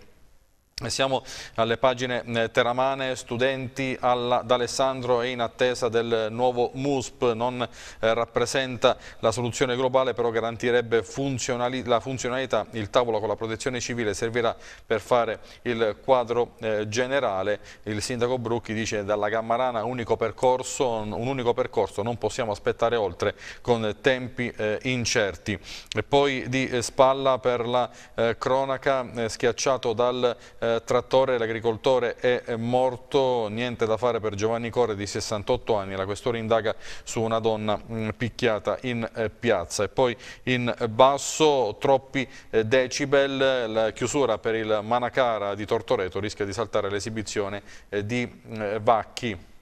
siamo alle pagine eh, teramane, studenti d'Alessandro è in attesa del nuovo MUSP, non eh, rappresenta la soluzione globale però garantirebbe funzionali la funzionalità, il tavolo con la protezione civile servirà per fare il quadro eh, generale, il sindaco Brucchi dice dalla Gammarana unico percorso, un unico percorso, non possiamo aspettare oltre con tempi eh, incerti. E poi di eh, spalla per la cronaca schiacciato dal eh, trattore, l'agricoltore è morto, niente da fare per Giovanni Corre di 68 anni, la questura indaga su una donna mh, mm, picchiata in eh, piazza e poi in basso troppi eh, decibel, la chiusura per il Manacara di Tortoreto rischia di saltare l'esibizione eh, di mm, Vacchi.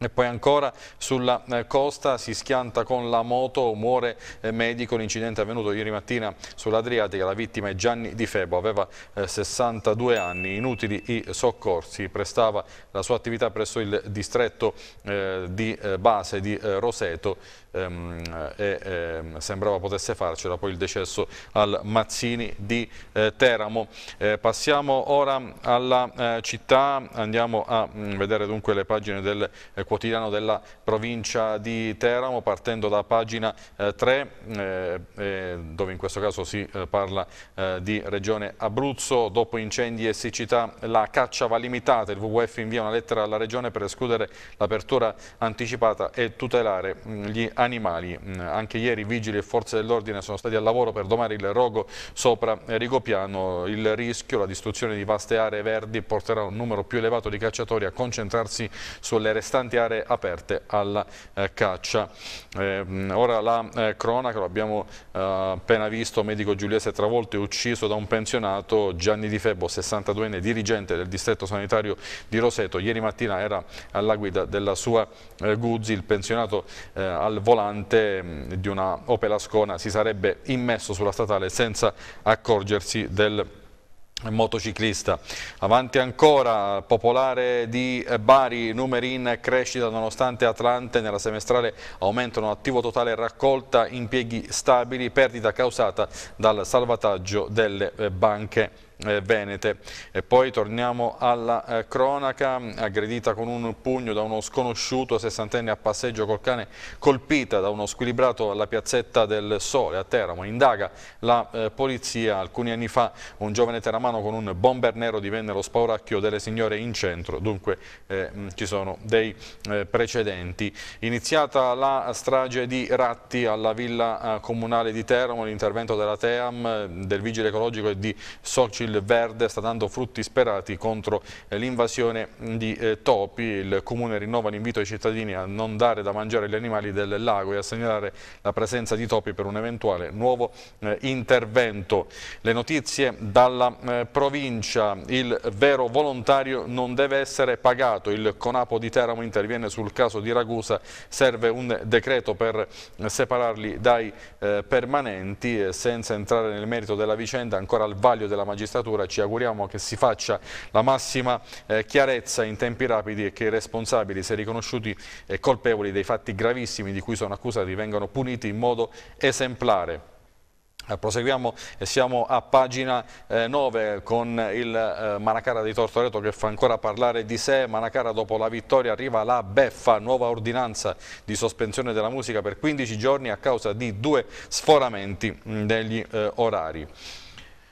E poi ancora sulla eh, costa si schianta con la moto, muore eh, medico, l'incidente è avvenuto ieri mattina sull'Adriatica, la vittima è Gianni Di Febo, aveva 62 eh, anni, inutili i soccorsi, prestava la sua attività presso il distretto di base di Roseto, ehm, e ehm, sembrava potesse farcela, poi il decesso al Mazzini di eh, Teramo. Eh, passiamo ora alla eh, città, andiamo a mh, mm, vedere dunque le pagine del eh, quotidiano della provincia di Teramo, partendo da pagina 3, eh, eh, dove in questo caso si parla di regione Abruzzo, dopo incendi e siccità la caccia va limitata, il WWF invia una lettera alla regione per escludere l'apertura anticipata e tutelare mm, gli animali. Mm, anche ieri vigili e forze dell'ordine sono stati al lavoro per domare il rogo sopra Rigopiano. Il rischio, la distruzione di vaste aree verdi porterà un numero più elevato di cacciatori a concentrarsi sulle restanti aree aperte alla eh, caccia. Eh, mm, ora la eh, cronaca, l'abbiamo appena visto, medico Giuliese travolto e ucciso da un pensionato, Gianni Di Febbo, 62enne, dirigente del distretto sanitario di Roseto. Ieri mattina era alla guida della sua Guzzi, il pensionato al volante mm, di una Opel Ascona si sarebbe immesso sulla statale senza accorgersi del motociclista. Avanti ancora, Popolare di Bari, numeri in crescita nonostante Atlante nella semestrale aumentano attivo totale raccolta, impieghi stabili, perdita causata dal salvataggio delle eh, banche eh, venete. E poi torniamo alla eh, cronaca, aggredita con un pugno da uno sconosciuto sessantenne a passeggio col cane, colpita da uno squilibrato alla piazzetta del Sole a Teramo. Indaga la eh, polizia, alcuni anni fa un giovane teramano con un bomber nero divenne lo spauracchio delle signore in centro, dunque eh, ci sono dei eh, precedenti. Iniziata la strage di Ratti alla villa eh, comunale di Teramo, l'intervento della Team, del vigile ecologico e di Soci il verde sta dando frutti sperati contro eh, l'invasione di eh, topi. Il comune rinnova l'invito ai cittadini a non dare da mangiare agli animali del lago e a segnalare la presenza di topi per un eventuale nuovo eh, intervento. Le notizie dalla provincia, il vero volontario non deve essere pagato, il Conapo di Teramo interviene sul caso di Ragusa, serve un decreto per separarli dai permanenti senza entrare nel merito della vicenda ancora al vaglio della magistratura magistratura, ci auguriamo che si faccia la massima eh, chiarezza in tempi rapidi e che i responsabili, se riconosciuti eh, colpevoli dei fatti gravissimi di cui sono accusati, vengano puniti in modo esemplare. Eh, proseguiamo e siamo a pagina 9 eh, con il eh, Manacara di Tortoreto che fa ancora parlare di sé. Manacara dopo la vittoria arriva la beffa, nuova ordinanza di sospensione della musica per 15 giorni a causa di due sforamenti mm, degli orari.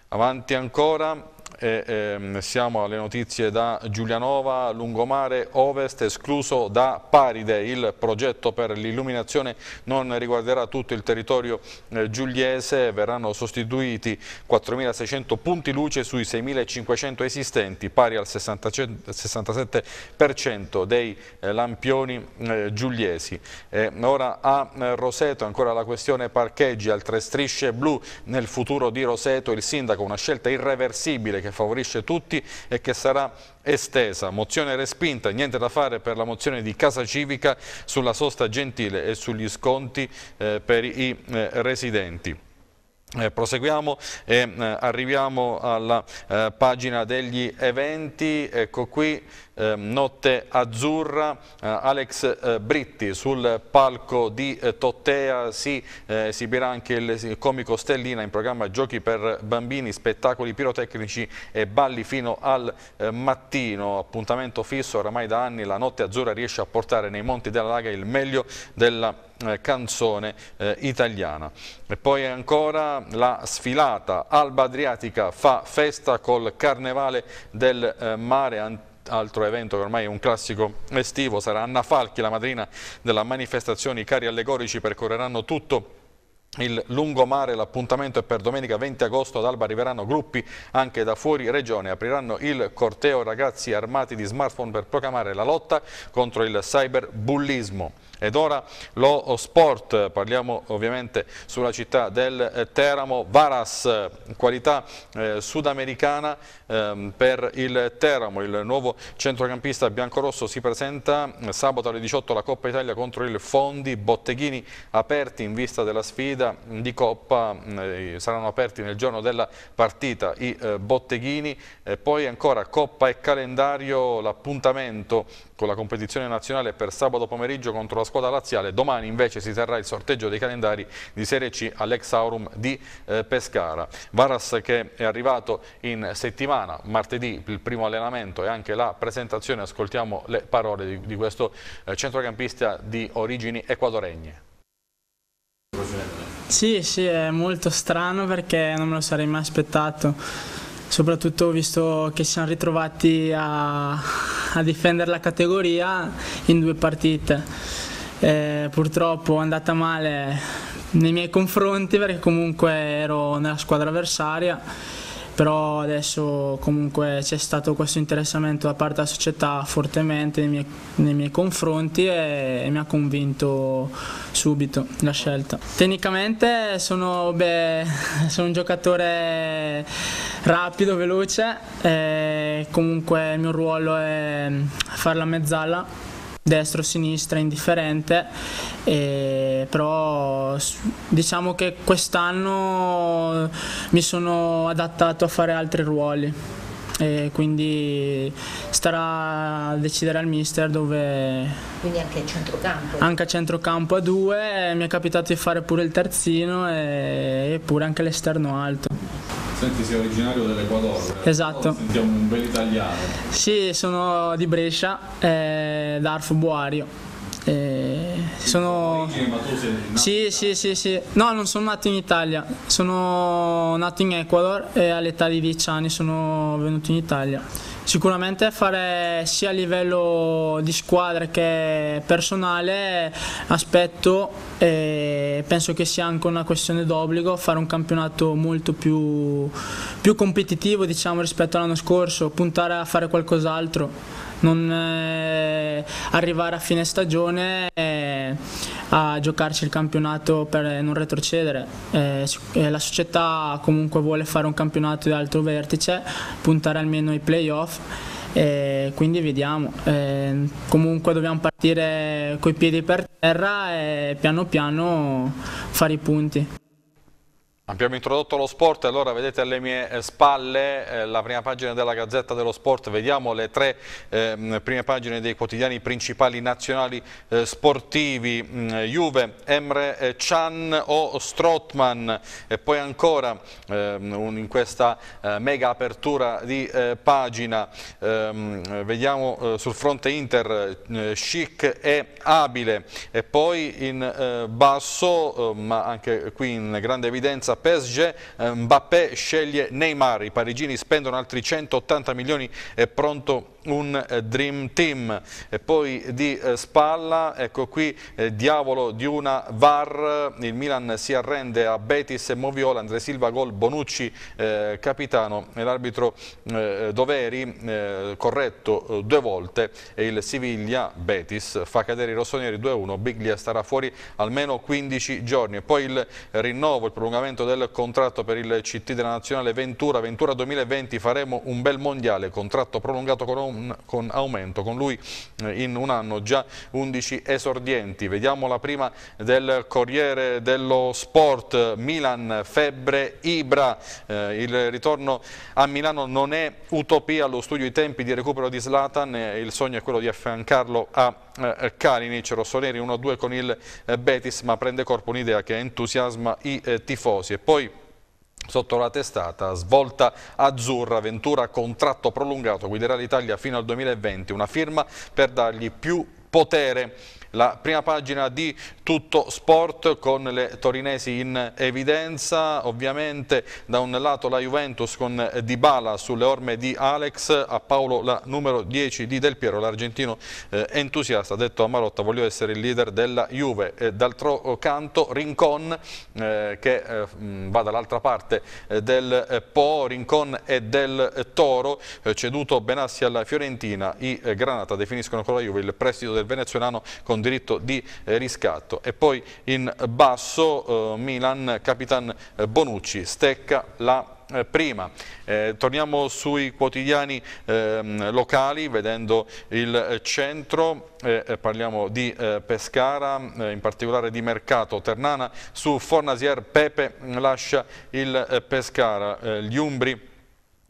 Avanti ancora e, ehm, siamo alle notizie da Giulianova, Lungomare Ovest, escluso da Paride. Il progetto per l'illuminazione non riguarderà tutto il territorio eh, giuliese, verranno sostituiti 4.600 punti luce sui 6.500 esistenti, pari al 60, 67% dei eh, lampioni eh, giuliesi. ora a eh, Roseto ancora la questione parcheggi, altre strisce blu nel futuro di Roseto, il sindaco una scelta irreversibile che che favorisce tutti e che sarà estesa. Mozione respinta, niente da fare per la mozione di Casa Civica sulla sosta gentile e sugli sconti eh, per i eh, residenti. Eh, proseguiamo e eh, arriviamo alla eh, pagina degli eventi, ecco qui Ehm, Notte Azzurra, eh, Alex eh, Britti sul palco di eh, Tottea si esibirà anche il comico Stellina in programma giochi per bambini, spettacoli pirotecnici e balli fino al mattino, appuntamento fisso oramai da anni la Notte Azzurra riesce a portare nei Monti della Laga il meglio della canzone eh, italiana. E poi ancora la sfilata Alba Adriatica fa festa col Carnevale del eh, Mare Antico altro evento che ormai è un classico estivo sarà Anna Falchi, la madrina della manifestazione. I cari allegorici percorreranno tutto il lungomare, l'appuntamento è per domenica 20 agosto ad Alba arriveranno gruppi anche da fuori regione, apriranno il corteo ragazzi armati di smartphone per proclamare la lotta contro il cyberbullismo. Ed ora lo sport, parliamo ovviamente sulla città del eh, Teramo, Varas, qualità eh, sudamericana eh, per il Teramo, il nuovo centrocampista biancorosso si presenta eh, sabato alle 18 la Coppa Italia contro il Fondi, botteghini aperti in vista della sfida partita di Coppa mm, eh, saranno aperti nel giorno della partita i eh, botteghini, eh, poi ancora Coppa e calendario, l'appuntamento con la competizione nazionale per sabato pomeriggio contro la squadra laziale, domani invece si terrà il sorteggio dei calendari di Serie C all'ex Aurum di eh, Pescara. Varas che è arrivato in settimana, martedì il primo allenamento e anche la presentazione, ascoltiamo le parole di, di questo centrocampista di origini equadoregne. Sì, sì, è molto strano perché non me lo sarei mai aspettato, soprattutto visto che ci siamo ritrovati a, a difendere la categoria in due partite. Eh, purtroppo è andata male nei miei confronti perché comunque ero nella squadra avversaria però adesso comunque c'è stato questo interessamento da parte della società fortemente nei miei, nei miei confronti e, e, mi ha convinto subito la scelta. Tecnicamente sono, beh, sono un giocatore rapido, veloce, comunque il mio ruolo è fare la mezzala destra o sinistra, indifferente, e però diciamo che quest'anno mi sono adattato a fare altri ruoli e quindi starà a decidere al mister dove... Quindi anche a centrocampo? Anche a centrocampo a due, mi è capitato di fare pure il terzino e, e pure anche l'esterno alto nonostante sei originario dell'Equador. Eh? Esatto. Sentiamo un bel italiano. Sì, sono di Brescia, eh, d'Arf Boario. Eh, sono... Sì, sì, sì, sì. No, non sono nato in Italia, sono nato in Ecuador e all'età di 10 anni sono venuto in Italia. Sicuramente fare sia a livello di squadra che personale aspetto e penso che sia anche una questione d'obbligo fare un campionato molto più, più competitivo diciamo, rispetto all'anno scorso, puntare a fare qualcos'altro non eh, arrivare a fine stagione eh, a giocarci il campionato per non retrocedere. Eh, eh la società comunque vuole fare un campionato di alto vertice, puntare almeno ai playoff. Eh, quindi vediamo, eh, comunque dobbiamo partire coi piedi per terra e piano piano fare i punti. Abbiamo introdotto lo sport, allora vedete alle mie eh, spalle eh, la prima pagina della Gazzetta dello Sport, vediamo le tre eh, prime pagine dei quotidiani principali nazionali eh, sportivi, mh, mm, eh, Juve, Emre eh, Chan o Strotman e poi ancora ehm, un, in questa mega apertura di pagina, ehm, vediamo sul fronte Inter Chic e Abile e poi in basso, ma anche qui in grande evidenza, senza PSG, eh, Mbappé sceglie Neymar, i parigini spendono altri 180 milioni e pronto un eh, Dream Team. E poi di eh, spalla, ecco qui, diavolo di una VAR, il Milan si arrende a Betis e Moviola, Andre Silva gol, Bonucci eh, capitano, l'arbitro eh, Doveri eh, corretto due volte e il Siviglia Betis fa cadere i rossoneri 2-1, Biglia starà fuori almeno 15 giorni e poi il rinnovo, il prolungamento del contratto per il CT della Nazionale Ventura, Ventura 2020 faremo un bel mondiale, contratto prolungato con, un, con aumento, con lui eh, in un anno già 11 esordienti. Vediamo la prima del Corriere dello Sport, Milan, Febbre, Ibra, eh, il ritorno a Milano non è utopia, allo studio i tempi di recupero di Slatan, eh, il sogno è quello di affiancarlo a eh, Kalinic, Rossoneri 1-2 con il eh, Betis, ma prende corpo un'idea che entusiasma i tifosi e poi Sotto la testata, svolta azzurra, Ventura contratto prolungato, guiderà l'Italia fino al 2020, una firma per dargli più potere. La prima pagina di tutto sport con le torinesi in evidenza, ovviamente da un lato la Juventus con Dybala sulle orme di Alex, a Paolo la numero 10 di Del Piero, l'argentino eh, entusiasta, ha detto a Marotta voglio essere il leader della Juve, d'altro canto Rincon eh, che eh, va dall'altra parte eh, del eh, Po, Rincon e del Toro, ceduto Benassi alla Fiorentina, i Granata definiscono con la Juve il prestito del venezuelano con con diritto di eh, riscatto. E poi in basso eh, Milan, Capitan eh, Bonucci, stecca la prima. Eh, torniamo sui quotidiani eh, locali, vedendo il centro, eh, parliamo di Pescara, in particolare di Mercato Ternana, su Fornasier Pepe mm, lascia il Pescara, gli Umbri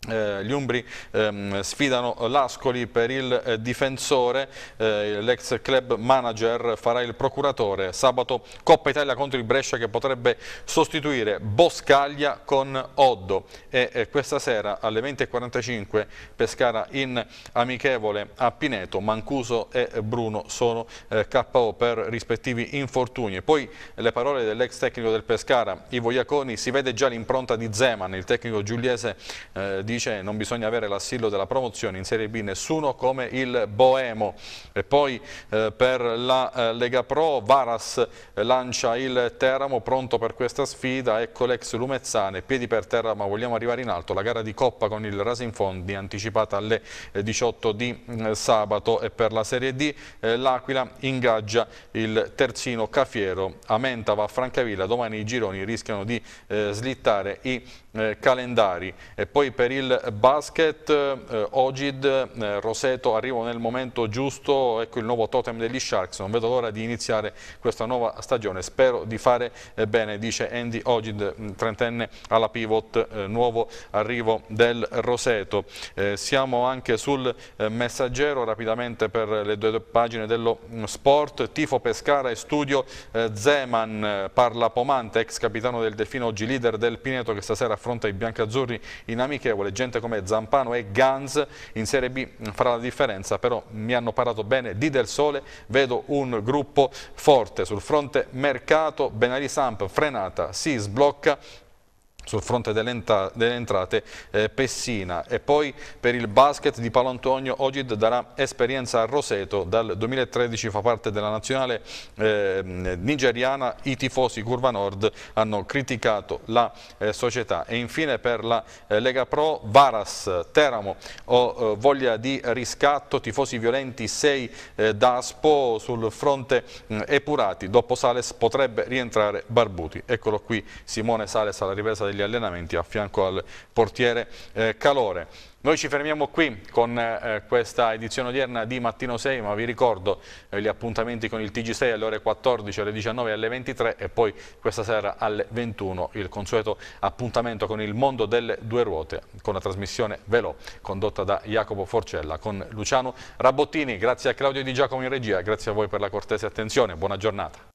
eh, gli Umbri ehm, sfidano l'Ascoli per il eh, difensore, eh, l'ex club manager farà il procuratore. Sabato Coppa Italia contro il Brescia che potrebbe sostituire Boscaglia con Oddo e eh, questa sera alle 20.45 Pescara in amichevole a Pineto, Mancuso e Bruno sono eh, KO per rispettivi infortuni. poi le parole dell'ex tecnico del Pescara, Ivo Iaconi, si vede già l'impronta di Zeman, il tecnico giuliese eh, di dice non bisogna avere l'assillo della promozione in Serie B nessuno come il Boemo e poi eh, per la eh, Lega Pro Varas eh, lancia il Teramo pronto per questa sfida ecco l'ex Lumezzane piedi per terra ma vogliamo arrivare in alto la gara di Coppa con il Rasinfondi anticipata alle 18 eh, di mm, sabato e per la Serie D eh, l'Aquila ingaggia il terzino Cafiero Amenta va a Francavilla domani i gironi rischiano di slittare i eh, calendari. E poi per il basket, eh, Ogid, eh, Roseto arrivo nel momento giusto, ecco il nuovo totem degli Sharks, non vedo l'ora di iniziare questa nuova stagione, spero di fare eh, bene, dice Andy Ogid, mm, trentenne alla pivot, eh, nuovo arrivo del Roseto. Eh, siamo anche sul messaggero, rapidamente per le due pagine dello mm, sport, tifo Pescara e studio Zeman, parla Pomante, ex capitano del Delfino, oggi leader del Pineto che stasera affronta i biancazzurri in amichevole, gente come Zampano e Gans in Serie B farà la differenza, però mi hanno parlato bene di Del Sole, vedo un gruppo forte sul fronte mercato, Benari Samp frenata, si sblocca sul fronte delle, entrate eh, Pessina e poi per il basket di Paolo Antonio Ogid darà esperienza a Roseto dal 2013 fa parte della nazionale eh, nigeriana i tifosi Curva Nord hanno criticato la eh, società e infine per la eh, Lega Pro Varas Teramo ho eh, voglia di riscatto tifosi violenti 6 eh, d'Aspo sul fronte epurati dopo Sales potrebbe rientrare Barbuti eccolo qui Simone Sales alla ripresa del degli allenamenti a fianco al portiere eh, Calore. Noi ci fermiamo qui con eh, questa edizione odierna di Mattino 6, ma vi ricordo eh, gli appuntamenti con il TG6 alle ore 14, alle 19 e alle 23 e poi questa sera alle 21 il consueto appuntamento con il mondo delle due ruote con la trasmissione Velo condotta da Jacopo Forcella con Luciano Rabottini. Grazie a Claudio Di Giacomo in regia, grazie a voi per la cortese attenzione, buona giornata.